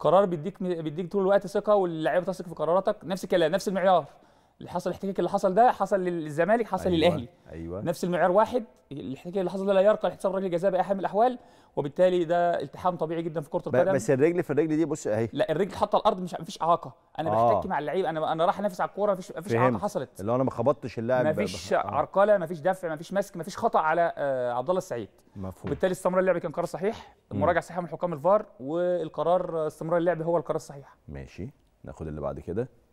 قرار بيديك بيديك طول الوقت ثقه واللعيبه بتثق في قراراتك نفس الكلام نفس المعيار اللي حصل الاحتكاك اللي حصل ده حصل للزمالك حصل أيوة. للاهلي ايوه نفس المعيار واحد الاحتكاك اللي حصل ده لا يرقى لاحتساب رجل جزاء باي حال من الاحوال وبالتالي ده التحام طبيعي جدا في كره القدم بس الرجل في الرجل دي بص اهي لا الرجل حط الارض مش مفيش اعاقه انا آه. بحتك مع اللعيب انا انا رايح انافس على الكوره مفيش مفيش اعاقه حصلت اللي هو انا ما خبطتش اللاعب مفيش آه. عرقله مفيش دفع مفيش مسك مفيش خطا على آه عبد الله السعيد مفهوم وبالتالي استمرار اللعب كان قرار صحيح المراجعه صحيحه من حكام الفار والقرار استمرار اللعب هو القرار الصحيح ماشي ناخد اللي بعد كده